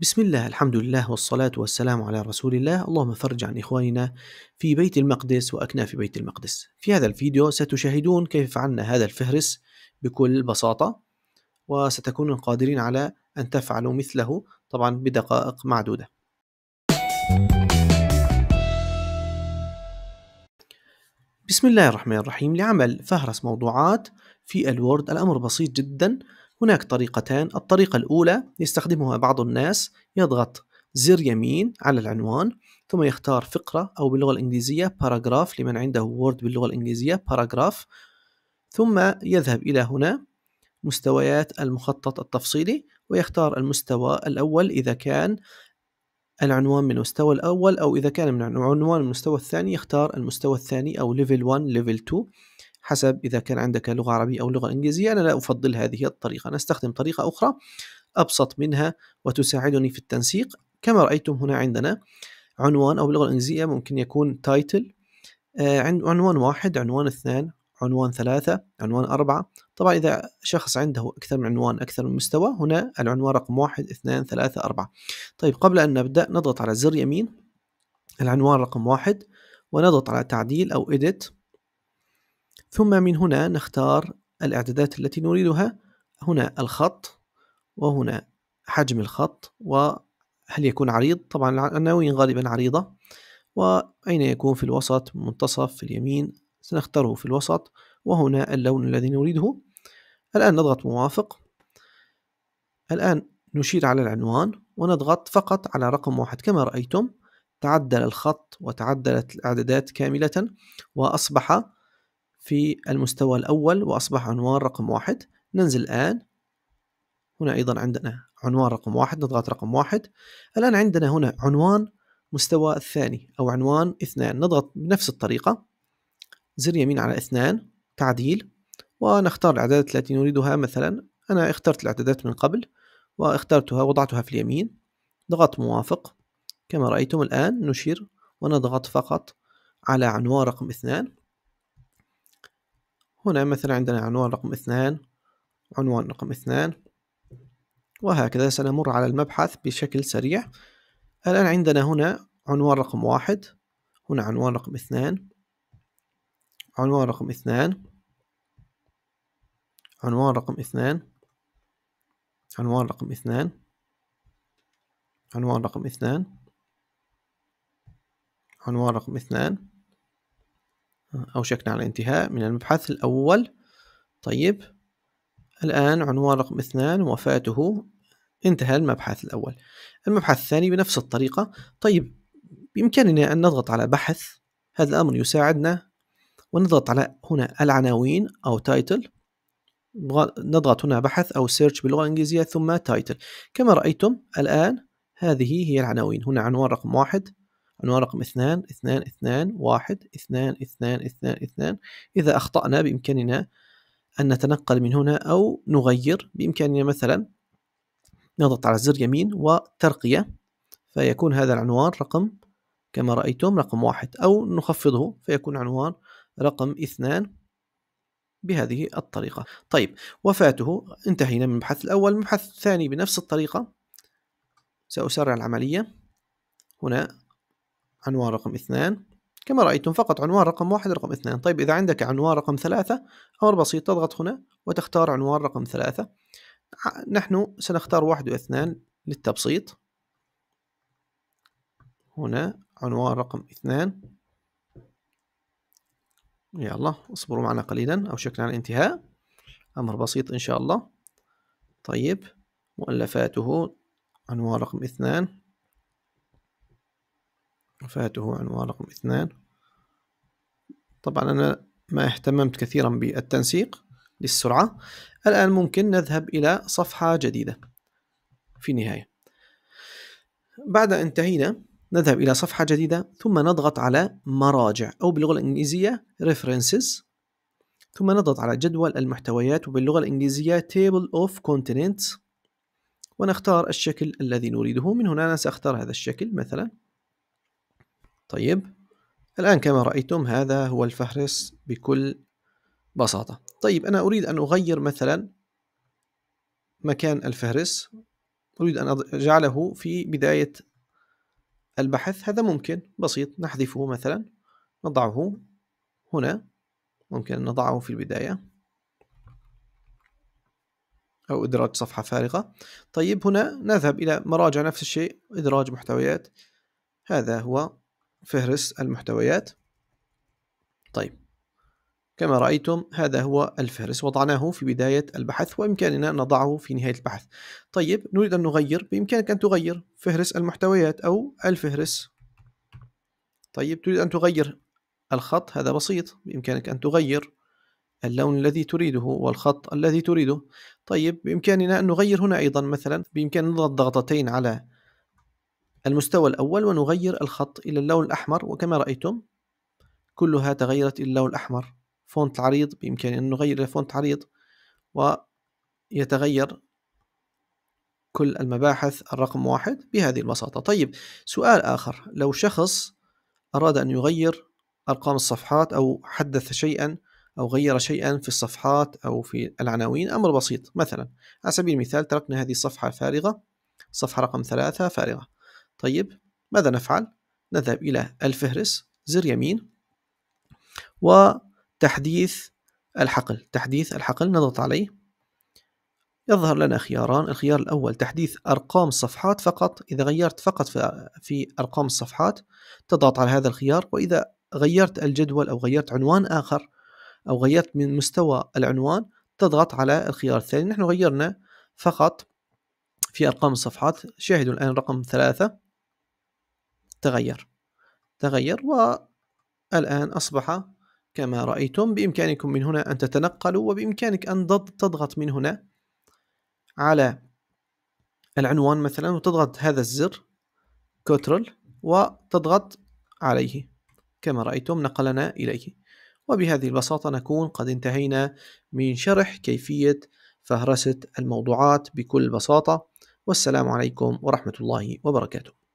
بسم الله الحمد لله والصلاة والسلام على رسول الله اللهم فرج عن إخواننا في بيت المقدس وأكنا في بيت المقدس في هذا الفيديو ستشاهدون كيف فعلنا هذا الفهرس بكل بساطة وستكونون قادرين على أن تفعلوا مثله طبعا بدقائق معدودة بسم الله الرحمن الرحيم لعمل فهرس موضوعات في الوورد الأمر بسيط جدا هناك طريقتان الطريقة الأولى يستخدمها بعض الناس يضغط زر يمين على العنوان ثم يختار فقرة أو باللغة الإنجليزية باراجراف لمن عنده وورد باللغة الإنجليزية باراجراف ثم يذهب إلى هنا مستويات المخطط التفصيلي ويختار المستوى الأول إذا كان العنوان من المستوى الأول أو إذا كان من عنوان المستوى الثاني يختار المستوى الثاني أو ليفل 1 ليفل 2 حسب إذا كان عندك لغة عربية أو لغة إنجليزية أنا لا أفضل هذه الطريقة أنا أستخدم طريقة أخرى أبسط منها وتساعدني في التنسيق كما رأيتم هنا عندنا عنوان أو باللغة الإنجليزية ممكن يكون تايتل آه، عنوان واحد عنوان اثنان عنوان ثلاثة عنوان أربعة طبعا إذا شخص عنده أكثر من عنوان أكثر من مستوى هنا العنوان رقم واحد اثنان ثلاثة أربعة طيب قبل أن نبدأ نضغط على زر يمين العنوان رقم واحد ونضغط على تعديل أو إيديت ثم من هنا نختار الإعدادات التي نريدها هنا الخط وهنا حجم الخط وهل يكون عريض طبعا العناوين غالبا عريضة وأين يكون في الوسط منتصف في اليمين سنختاره في الوسط وهنا اللون الذي نريده الآن نضغط موافق الآن نشير على العنوان ونضغط فقط على رقم واحد كما رأيتم تعدل الخط وتعدلت الإعدادات كاملة وأصبح في المستوى الأول وأصبح عنوان رقم واحد ننزل الآن هنا أيضا عندنا عنوان رقم واحد نضغط رقم واحد الآن عندنا هنا عنوان مستوى الثاني أو عنوان اثنان نضغط بنفس الطريقة زر يمين على اثنان تعديل ونختار الإعدادات التي نريدها مثلا أنا اخترت الإعدادات من قبل واخترتها وضعتها في اليمين ضغط موافق كما رأيتم الآن نشير ونضغط فقط على عنوان رقم اثنان هنا مثلا عندنا عنوان رقم اثنان عنوان رقم اثنان وهكذا سنمر على المبحث بشكل سريع الآن عندنا هنا عنوان رقم واحد هنا عنوان رقم اثنان عنوان رقم اثنان عنوان رقم اثنان عنوان رقم اثنان عنوان رقم اثنان عنوان رقم اثنان أوشكنا على الانتهاء من المبحث الأول طيب الآن عنوان رقم اثنان وفاته انتهى المبحث الأول المبحث الثاني بنفس الطريقة طيب بإمكاننا أن نضغط على بحث هذا الأمر يساعدنا ونضغط على هنا العناوين أو تايتل نضغط هنا بحث أو سيرش باللغة الإنجليزية ثم تايتل كما رأيتم الآن هذه هي العناوين هنا عنوان رقم واحد عنوان رقم اثنان اثنان اثنان واحد اثنان اثنان اثنان اثنان إذا أخطأنا بإمكاننا أن نتنقل من هنا أو نغير بإمكاننا مثلا نضغط على زر يمين وترقية فيكون هذا العنوان رقم كما رأيتم رقم واحد أو نخفضه فيكون عنوان رقم اثنان بهذه الطريقة طيب وفاته انتهينا من البحث الأول من البحث الثاني بنفس الطريقة سأسرع العملية هنا عنوان رقم اثنان كما رأيتم فقط عنوان رقم واحد رقم اثنان طيب إذا عندك عنوان رقم ثلاثة أمر بسيط تضغط هنا وتختار عنوان رقم ثلاثة نحن سنختار واحد واثنان للتبسيط هنا عنوان رقم اثنان يلا اصبروا معنا قليلا أو شكرا على الانتهاء أمر بسيط إن شاء الله طيب مؤلفاته عنوان رقم اثنان فاته عنوان رقم اثنان طبعا أنا ما اهتممت كثيرا بالتنسيق للسرعة الآن ممكن نذهب إلى صفحة جديدة في النهاية بعد أن انتهينا نذهب إلى صفحة جديدة ثم نضغط على مراجع أو باللغة الإنجليزية references ثم نضغط على جدول المحتويات وباللغة الإنجليزية table of contents ونختار الشكل الذي نريده من هنا أنا سأختار هذا الشكل مثلا طيب الآن كما رأيتم هذا هو الفهرس بكل بساطة طيب أنا أريد أن أغير مثلا مكان الفهرس أريد أن أجعله في بداية البحث هذا ممكن بسيط نحذفه مثلا نضعه هنا ممكن أن نضعه في البداية أو إدراج صفحة فارغة طيب هنا نذهب إلى مراجع نفس الشيء إدراج محتويات هذا هو فهرس المحتويات طيب كما رأيتم هذا هو الفهرس وضعناه في بداية البحث وإمكاننا أن نضعه في نهاية البحث طيب نريد أن نغير بإمكانك أن تغير فهرس المحتويات أو الفهرس طيب تريد أن تغير الخط هذا بسيط بإمكانك أن تغير اللون الذي تريده والخط الذي تريده طيب بإمكاننا أن نغير هنا أيضا مثلا بإمكاننا نضغط ضغطتين على المستوى الأول ونغير الخط إلى اللون الأحمر وكما رأيتم كلها تغيرت إلى اللون الأحمر فونت العريض بإمكاننا أن نغير إلى فونت عريض ويتغير كل المباحث الرقم واحد بهذه البساطة طيب سؤال آخر لو شخص أراد أن يغير أرقام الصفحات أو حدث شيئا أو غير شيئا في الصفحات أو في العناوين أمر بسيط مثلا على سبيل المثال تركنا هذه الصفحة فارغة صفحة رقم ثلاثة فارغة طيب ماذا نفعل؟ نذهب إلى الفهرس زر يمين وتحديث الحقل تحديث الحقل نضغط عليه يظهر لنا خياران الخيار الأول تحديث أرقام الصفحات فقط إذا غيرت فقط في أرقام الصفحات تضغط على هذا الخيار وإذا غيرت الجدول أو غيرت عنوان آخر أو غيرت من مستوى العنوان تضغط على الخيار الثاني نحن غيرنا فقط في أرقام الصفحات شاهدوا الآن رقم ثلاثة تغير تغير والآن أصبح كما رأيتم بإمكانكم من هنا أن تتنقلوا وبإمكانك أن تضغط من هنا على العنوان مثلا وتضغط هذا الزر كوترل وتضغط عليه كما رأيتم نقلنا إليه وبهذه البساطة نكون قد انتهينا من شرح كيفية فهرسة الموضوعات بكل بساطة والسلام عليكم ورحمة الله وبركاته